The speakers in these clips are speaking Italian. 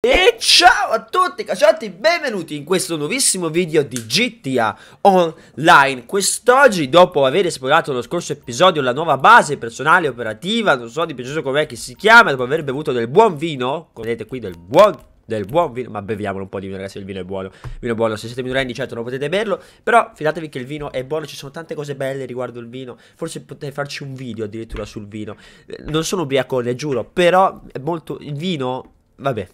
E ciao a tutti cacciotti, benvenuti in questo nuovissimo video di GTA Online Quest'oggi, dopo aver esplorato lo scorso episodio la nuova base personale operativa Non so di preciso com'è che si chiama, dopo aver bevuto del buon vino Come vedete qui del buon del buon vino, ma beviamolo un po' di vino ragazzi, il vino è buono, vino è buono, se siete minorenni certo non potete berlo, però fidatevi che il vino è buono, ci sono tante cose belle riguardo il vino, forse potete farci un video addirittura sul vino, eh, non sono ubriacone giuro, però è molto, il vino, vabbè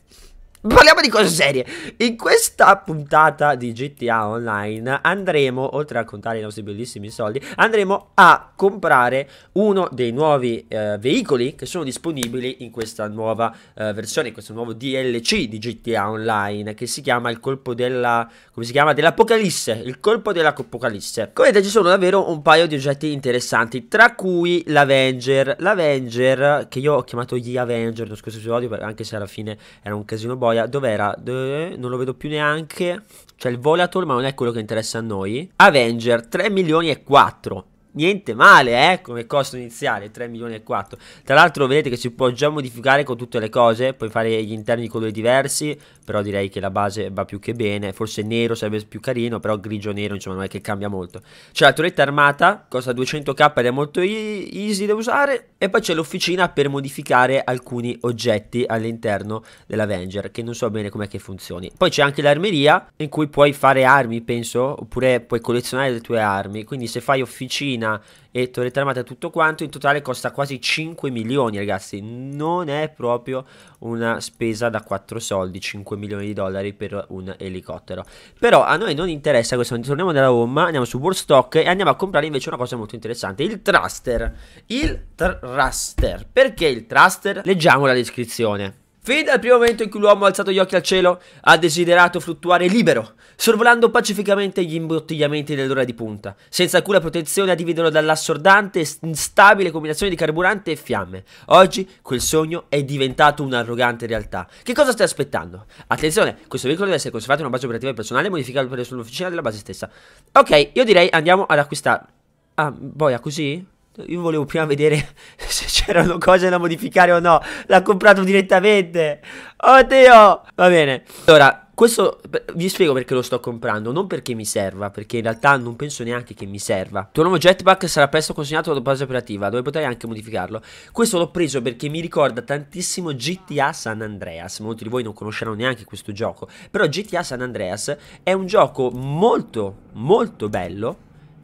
Parliamo di cose serie. In questa puntata di GTA Online andremo, oltre a contare i nostri bellissimi soldi, andremo a comprare uno dei nuovi eh, veicoli che sono disponibili in questa nuova eh, versione, in questo nuovo DLC di GTA Online che si chiama il colpo della... come si chiama? Dell'apocalisse, il colpo dell'apocalisse. Come vedete ci sono davvero un paio di oggetti interessanti, tra cui l'Avenger, l'Avenger che io ho chiamato gli Avenger lo scorso episodio anche se alla fine era un casino boy poi dov'era? De, non lo vedo più neanche. C'è il Volatile, ma non è quello che interessa a noi. Avenger 3 milioni e 4 niente male, eh, come costo iniziale, 3 milioni e 4. Tra l'altro vedete che si può già modificare con tutte le cose, puoi fare gli interni di colori diversi, però direi che la base va più che bene, forse nero sarebbe più carino, però grigio nero insomma non è che cambia molto. C'è la torretta armata, costa 200k ed è molto easy da usare, e poi c'è l'officina per modificare alcuni oggetti all'interno dell'Avenger, che non so bene com'è che funzioni. Poi c'è anche l'armeria, in cui puoi fare armi, penso, oppure puoi collezionare le tue armi, quindi se fai officina benzina e torretta armata e tutto quanto, in totale costa quasi 5 milioni, ragazzi. Non è proprio una spesa da 4 soldi, 5 milioni di dollari per un elicottero. Però a noi non interessa questo, torniamo nella Roma, andiamo su Warstock e andiamo a comprare invece una cosa molto interessante, il thruster. Il thruster. Perché il thruster? Leggiamo la descrizione. Fin dal primo momento in cui l'uomo ha alzato gli occhi al cielo, ha desiderato fluttuare libero, sorvolando pacificamente gli imbottigliamenti dell'ora di punta, senza alcuna protezione a dividerlo dall'assordante e instabile combinazione di carburante e fiamme. Oggi quel sogno è diventato un'arrogante realtà. Che cosa stai aspettando? Attenzione, questo veicolo deve essere conservato in una base operativa personale e modificato per l'officina della base stessa. Ok, io direi andiamo ad acquistare. Ah, boia, così? Io volevo prima vedere se c'erano cose da modificare o no. L'ha comprato direttamente. Oddio! Va bene. Allora, questo vi spiego perché lo sto comprando, non perché mi serva, perché in realtà non penso neanche che mi serva. Il tuo nuovo jetpack sarà presto consegnato alla base operativa, dove potrai anche modificarlo. Questo l'ho preso perché mi ricorda tantissimo GTA San Andreas, molti di voi non conosceranno neanche questo gioco, però GTA San Andreas è un gioco molto, molto bello,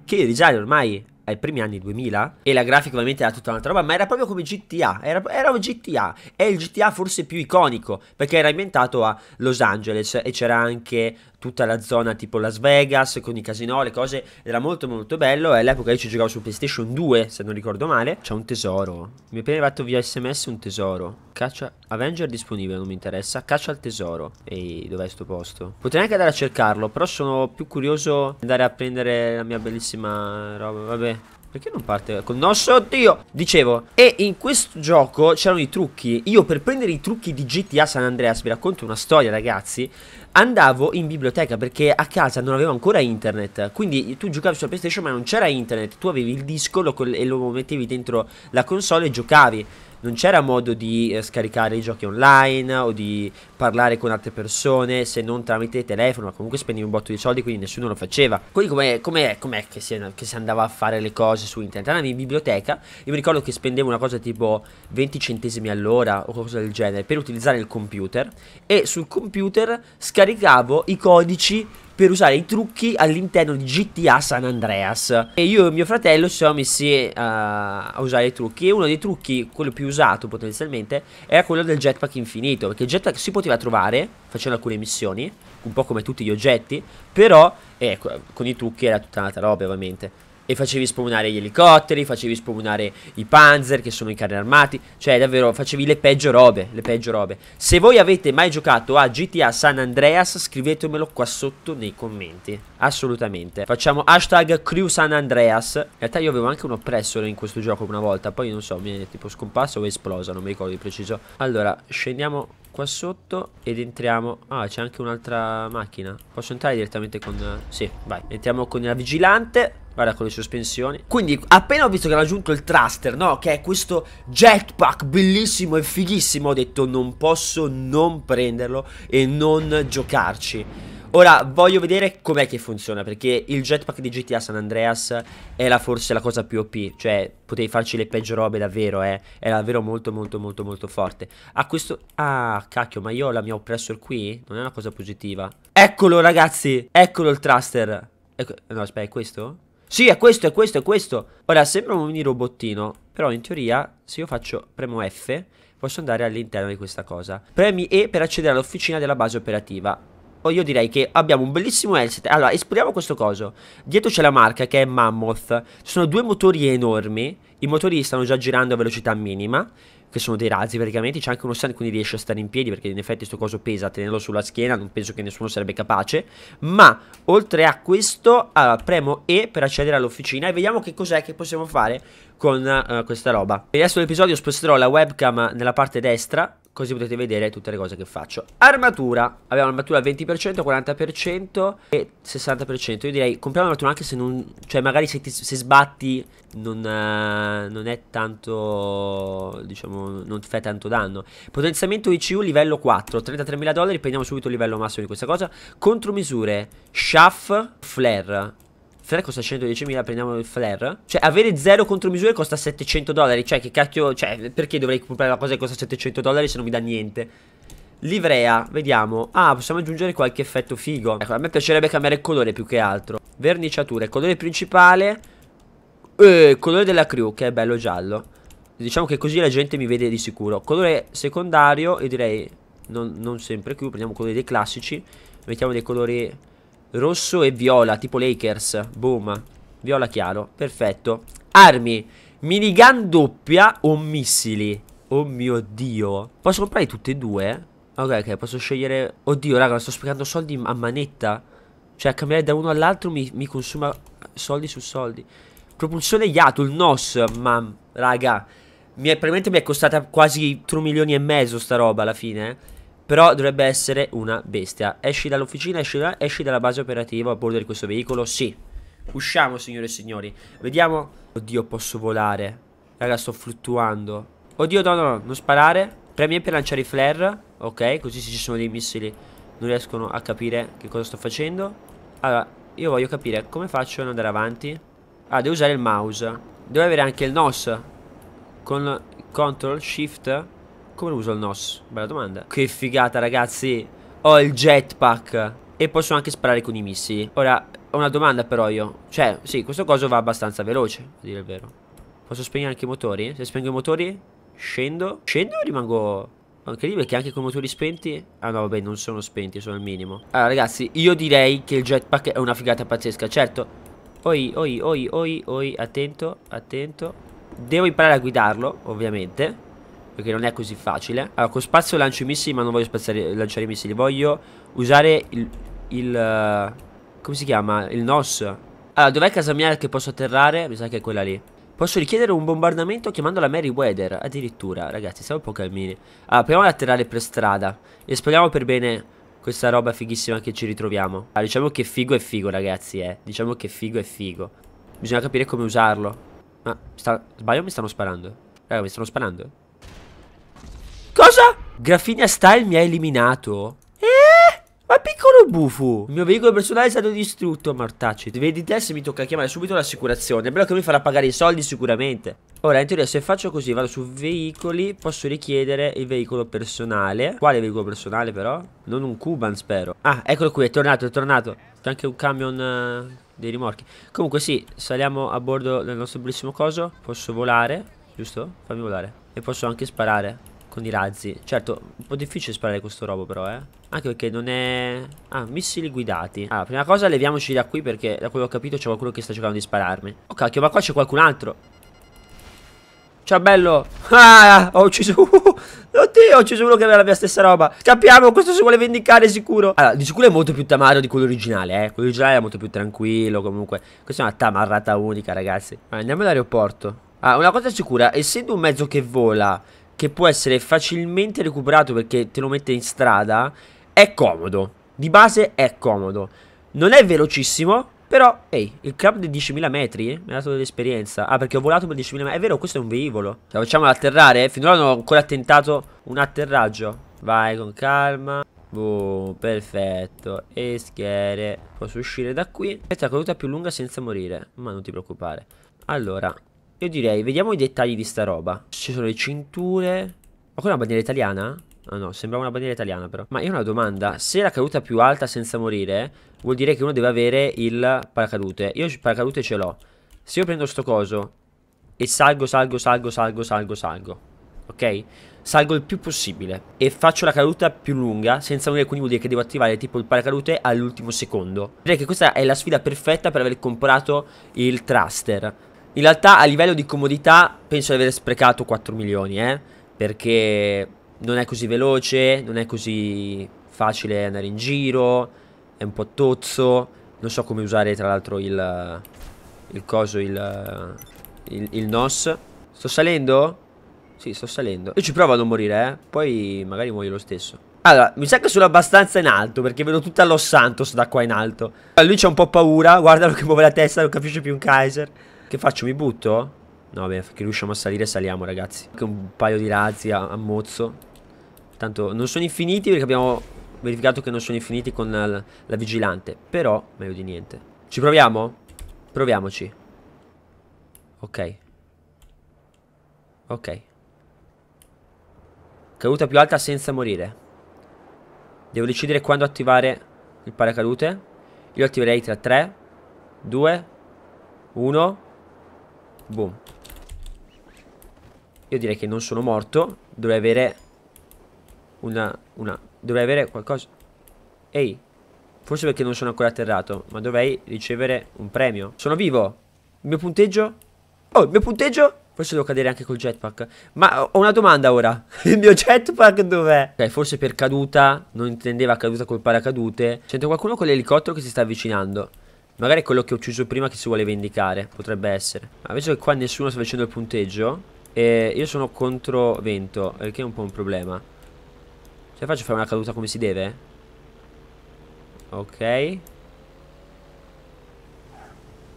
che risale ormai ai primi anni 2000 e la grafica ovviamente era tutta un'altra roba, ma era proprio come GTA, era, era un GTA, è il GTA forse più iconico perché era inventato a Los Angeles e c'era anche tutta la zona tipo Las Vegas con i casino, le cose, era molto molto bello e all'epoca io ci giocavo su PlayStation 2 se non ricordo male, c'è un tesoro, mi è appena arrivato via sms un tesoro, caccia, Avenger disponibile non mi interessa, caccia al tesoro, ehi dov'è sto posto? Potrei anche andare a cercarlo però sono più curioso di andare a prendere la mia bellissima roba, vabbè perché non parte? Con Nostro Dio! Dicevo, e in questo gioco c'erano i trucchi. Io per prendere i trucchi di GTA San Andreas, vi racconto una storia ragazzi, andavo in biblioteca perché a casa non avevo ancora internet. Quindi tu giocavi sulla PlayStation ma non c'era internet. Tu avevi il disco lo e lo mettevi dentro la console e giocavi non c'era modo di eh, scaricare i giochi online o di parlare con altre persone se non tramite telefono, ma comunque spendevi un botto di soldi quindi nessuno lo faceva. Quindi com'è, com'è, com'è che, si, che, si, andava a fare le cose su internet? Andavo in biblioteca, io mi ricordo che spendevo una cosa tipo 20 centesimi all'ora o qualcosa del genere per utilizzare il computer e sul computer scaricavo i codici per usare i trucchi all'interno di GTA San Andreas. E io e mio fratello siamo messi uh, a usare i trucchi. E uno dei trucchi, quello più usato potenzialmente, era quello del jetpack infinito. Perché il jetpack si poteva trovare facendo alcune missioni, un po' come tutti gli oggetti, però eh, con i trucchi era tutta un'altra roba ovviamente e facevi spawnare gli elicotteri, facevi spawnare i panzer che sono i carri armati, cioè davvero facevi le peggio robe, le peggio robe. Se voi avete mai giocato a GTA San Andreas scrivetemelo qua sotto nei commenti, assolutamente. Facciamo hashtag crew San Andreas, in realtà io avevo anche un oppressore in questo gioco una volta, poi non so, mi è tipo scomparso o esplosa, non mi ricordo di preciso. Allora, scendiamo qua sotto ed entriamo Ah c'è anche un'altra macchina Posso entrare direttamente con... Sì vai Entriamo con la vigilante Guarda con le sospensioni Quindi appena ho visto che era giunto il thruster No che è questo jetpack bellissimo e fighissimo Ho detto non posso non prenderlo E non giocarci Ora voglio vedere com'è che funziona Perché il jetpack di GTA San Andreas Era forse la cosa più OP Cioè potevi farci le peggio robe davvero eh Era davvero molto molto molto molto forte Ah questo Ah cacchio ma io la mia oppressor qui Non è una cosa positiva Eccolo ragazzi Eccolo il thruster ecco... No aspetta è questo? Sì, è questo, è questo, è questo. Ora, sembra un mini robottino, però in teoria se io faccio, premo F, posso andare all'interno di questa cosa. Premi E per accedere all'officina della base operativa. Oh, io direi che abbiamo un bellissimo headset. Allora, esploriamo questo coso. Dietro c'è la marca che è Mammoth. Ci sono due motori enormi. I motori stanno già girando a velocità minima. Che sono dei razzi praticamente. C'è anche uno stand quindi riesce a stare in piedi. Perché in effetti questo coso pesa. Tenerlo sulla schiena non penso che nessuno sarebbe capace. Ma oltre a questo, allora, premo E per accedere all'officina. E vediamo che cos'è che possiamo fare con uh, questa roba. Per il resto dell'episodio sposterò la webcam nella parte destra Così potete vedere tutte le cose che faccio Armatura Abbiamo armatura al 20%, 40% e 60% Io direi compriamo l'armatura anche se non Cioè magari se, ti, se sbatti non, eh, non, è tanto Diciamo non ti fai tanto danno Potenziamento ICU livello 4 33.000 dollari Prendiamo subito il livello massimo di questa cosa Contromisure Shaft Flare Flare costa 110.000, prendiamo il flare. Cioè, avere zero contromisure costa 700 dollari. Cioè, che cacchio... Cioè, perché dovrei comprare una cosa che costa 700 dollari se non mi dà niente? Livrea, vediamo. Ah, possiamo aggiungere qualche effetto figo. Ecco, a me piacerebbe cambiare il colore più che altro. Verniciature, colore principale. Eh, colore della crew, che è bello giallo. Diciamo che così la gente mi vede di sicuro. Colore secondario, io direi non, non sempre crew. Prendiamo colori dei classici. Mettiamo dei colori rosso e viola, tipo Lakers. Boom. Viola chiaro, perfetto. Armi, minigun doppia o missili? Oh mio Dio. Posso comprare tutte e due? Ok, ok, posso scegliere... Oddio, raga, sto sprecando soldi a manetta. Cioè, cambiare da uno all'altro mi, mi, consuma soldi su soldi. Propulsione Yatul, NOS, ma... Raga, mi è, probabilmente mi è costata quasi 3 milioni e mezzo sta roba alla fine, eh. Però dovrebbe essere una bestia. Esci dall'officina, esci, da, esci dalla base operativa a bordo di questo veicolo? Sì. Usciamo, signore e signori. Vediamo. Oddio, posso volare. Raga, sto fluttuando. Oddio, no, no, no, non sparare. Premi per lanciare i flare. Ok, così se ci sono dei missili non riescono a capire che cosa sto facendo. Allora, io voglio capire come faccio ad andare avanti. Ah, devo usare il mouse. Devo avere anche il NOS. Con CTRL, SHIFT come uso il NOS? Bella domanda. Che figata, ragazzi. Ho il jetpack. E posso anche sparare con i missili. Ora, ho una domanda però io. Cioè, sì, questo coso va abbastanza veloce, a dire il vero. Posso spegnere anche i motori? Se spengo i motori, scendo. Scendo o rimango... Anche lì perché anche con i motori spenti Ah no vabbè non sono spenti sono al minimo Allora ragazzi io direi che il jetpack è una figata pazzesca Certo Oi oi oi oi oi Attento Attento Devo imparare a guidarlo ovviamente perché non è così facile Allora con spazio lancio i missili ma non voglio spazzare, lanciare i missili Voglio usare il, il eh, Come si chiama? Il NOS Allora dov'è casa mia che posso atterrare? Mi sa che è quella lì Posso richiedere un bombardamento chiamandola Mary Weather Addirittura ragazzi siamo un po' calmini Allora proviamo ad atterrare per strada E speriamo per bene questa roba fighissima che ci ritroviamo Allora diciamo che figo è figo ragazzi eh Diciamo che figo è figo Bisogna capire come usarlo Ma sta... sbaglio o mi stanno sparando? Raga mi stanno sparando? Cosa? Graffinia Style mi ha eliminato? Eh? Ma piccolo bufu Il mio veicolo personale è stato distrutto Mortacci Vedi te se mi tocca chiamare subito l'assicurazione È vero che mi farà pagare i soldi sicuramente Ora in teoria se faccio così Vado su veicoli Posso richiedere il veicolo personale Quale veicolo personale però? Non un Kuban, spero Ah eccolo qui è tornato è tornato C'è anche un camion uh, dei rimorchi Comunque sì saliamo a bordo del nostro bellissimo coso Posso volare Giusto? Fammi volare E posso anche sparare con i razzi. Certo, un po' difficile sparare questo robo però, eh. Anche perché non è... Ah, missili guidati. Allora ah, prima cosa leviamoci da qui perché da quello che ho capito c'è qualcuno che sta cercando di spararmi. Oh cacchio, ma qua c'è qualcun altro. Ciao bello. Ah, ho ucciso... Oddio, ho ucciso uno che aveva la mia stessa roba. Scappiamo, questo si vuole vendicare sicuro. Allora, di sicuro è molto più tamaro di quello originale, eh. Quello originale era molto più tranquillo comunque. Questa è una tamarrata unica, ragazzi. Allora, andiamo all'aeroporto. Ah, una cosa sicura, essendo un mezzo che vola che può essere facilmente recuperato perché te lo mette in strada, è comodo. Di base è comodo. Non è velocissimo, però, ehi, hey, il club di 10.000 metri mi ha dato dell'esperienza. Ah, perché ho volato per 10.000 metri. È vero, questo è un velivolo. Cioè, facciamo atterrare. Finora non ho ancora tentato un atterraggio. Vai con calma. Boh, perfetto. E schiere. Posso uscire da qui. è Aspetta, caduta più lunga senza morire. Ma non ti preoccupare. Allora, io direi, vediamo i dettagli di sta roba. Ci sono le cinture. Ma quella è una bandiera italiana? Ah no, sembra una bandiera italiana però. Ma io ho una domanda. Se la caduta è più alta senza morire, vuol dire che uno deve avere il paracadute. Io il paracadute ce l'ho. Se io prendo sto coso e salgo, salgo, salgo, salgo, salgo, salgo. Ok? Salgo il più possibile e faccio la caduta più lunga senza morire, quindi vuol dire che devo attivare tipo il paracadute all'ultimo secondo. Direi che questa è la sfida perfetta per aver comprato il thruster in realtà a livello di comodità penso di aver sprecato 4 milioni, eh? Perché non è così veloce, non è così facile andare in giro, è un po' tozzo. Non so come usare tra l'altro il, il coso, il, il, il NOS. Sto salendo? Sì, sto salendo. Io ci provo a non morire, eh. Poi magari muoio lo stesso. Allora, mi sa che sono abbastanza in alto Perché vedo tutta Los Santos da qua in alto Lui c'è un po' paura Guardalo che muove la testa Non capisce più un Kaiser che faccio? Mi butto? No, beh, che riusciamo a salire saliamo, ragazzi. Anche un paio di razzi a, a mozzo. Tanto non sono infiniti perché abbiamo verificato che non sono infiniti con la, la vigilante. Però, meglio di niente. Ci proviamo? Proviamoci. Ok. Ok. Caduta più alta senza morire. Devo decidere quando attivare il paracadute. Io attiverei tra 3, 2, 1... Boom. Io direi che non sono morto. Dovrei avere... Una... Una... Dovrei avere qualcosa... Ehi. Forse perché non sono ancora atterrato. Ma dovrei ricevere un premio. Sono vivo. Il mio punteggio? Oh, il mio punteggio? Forse devo cadere anche col jetpack. Ma ho una domanda ora. Il mio jetpack dov'è? Ok, forse per caduta. Non intendeva caduta col paracadute. Sento qualcuno con l'elicottero che si sta avvicinando. Magari è quello che ho ucciso prima che si vuole vendicare. Potrebbe essere. Ma visto che qua nessuno sta facendo il punteggio. E io sono contro vento. Il che è un po' un problema. Ce cioè, la faccio fare una caduta come si deve? Ok.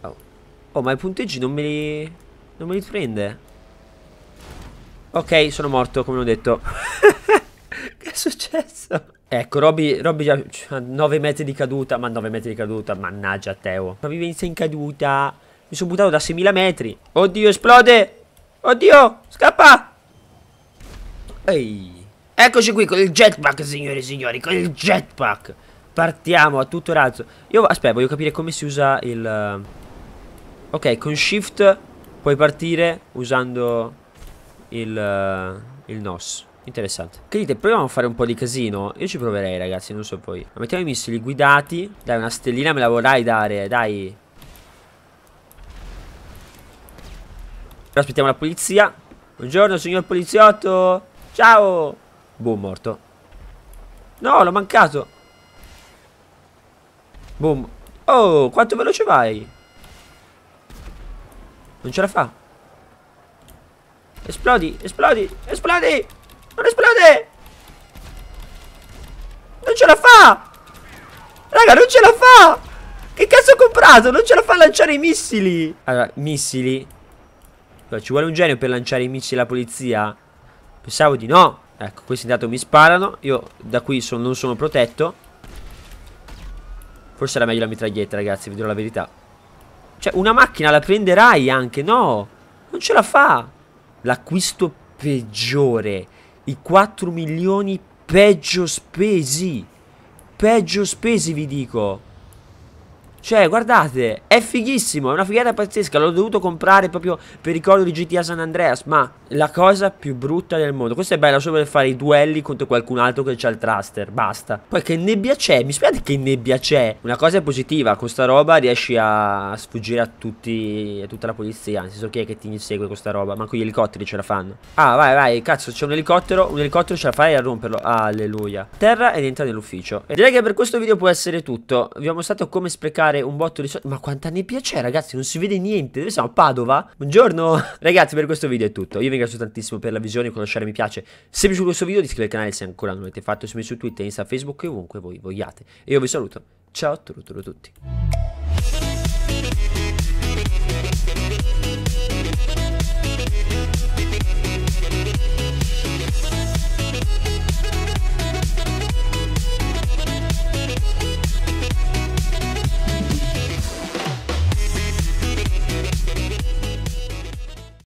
Oh, oh ma i punteggi non me li... Non me li prende. Ok, sono morto, come ho detto. che è successo? Ecco, Robby, Robby già 9 cioè, metri di caduta, ma 9 metri di caduta, mannaggia Teo. Sopravvivenza in caduta. Mi sono buttato da 6.000 metri. Oddio, esplode. Oddio, scappa. Ehi. Eccoci qui con il jetpack, signori e signori, con il jetpack. Partiamo a tutto razzo. Io, aspetta, voglio capire come si usa il... Eh, ok, con shift puoi partire usando il, eh, il NOS. Interessante. Che dite? Proviamo a fare un po' di casino. Io ci proverei, ragazzi, non so poi. Ma mettiamo i missili guidati. Dai, una stellina me la vorrai dare, dai. Però aspettiamo la polizia. Buongiorno, signor poliziotto. Ciao. Boom, morto. No, l'ho mancato. Boom. Oh, quanto veloce vai. Non ce la fa. Esplodi, esplodi, esplodi. Non esplode! Non ce la fa! Raga, non ce la fa! Che cazzo ho comprato? Non ce la fa a lanciare i missili! Allora, missili? Allora, ci vuole un genio per lanciare i missili alla polizia? Pensavo di no. Ecco, questi intanto mi sparano. Io da qui son, non sono protetto. Forse era meglio la mitraglietta, ragazzi, Vedrò la verità. Cioè, una macchina la prenderai anche, no? Non ce la fa. L'acquisto peggiore i 4 milioni peggio spesi. Peggio spesi vi dico. Cioè, guardate, è fighissimo, è una figata pazzesca, l'ho dovuto comprare proprio per ricordo di GTA San Andreas, ma la cosa più brutta del mondo. Questa è bella solo per fare i duelli contro qualcun altro che c'ha il thruster. Basta. Poi che nebbia c'è? Mi spiace che nebbia c'è? Una cosa è positiva. Con questa roba riesci a sfuggire a tutti. a tutta la polizia. Nel senso chi è che ti insegue questa roba? Manco gli elicotteri ce la fanno. Ah, vai, vai. Cazzo, c'è un elicottero. Un elicottero ce la fai a romperlo. Alleluia. Terra ed entra nell'ufficio. E direi che per questo video può essere tutto. Vi ho mostrato come sprecare un botto di soldi. Ma quanta nebbia c'è, ragazzi? Non si vede niente. Dove siamo? Padova? Buongiorno. Ragazzi, per questo video è tutto. Io vi ringrazio tantissimo per la visione, lasciare mi piace. Se vi è piaciuto questo video, iscrivetevi al canale se ancora non l'avete fatto. Se mi su Twitter, Insta, Facebook e ovunque voi vogliate. E io vi saluto. Ciao a tutti.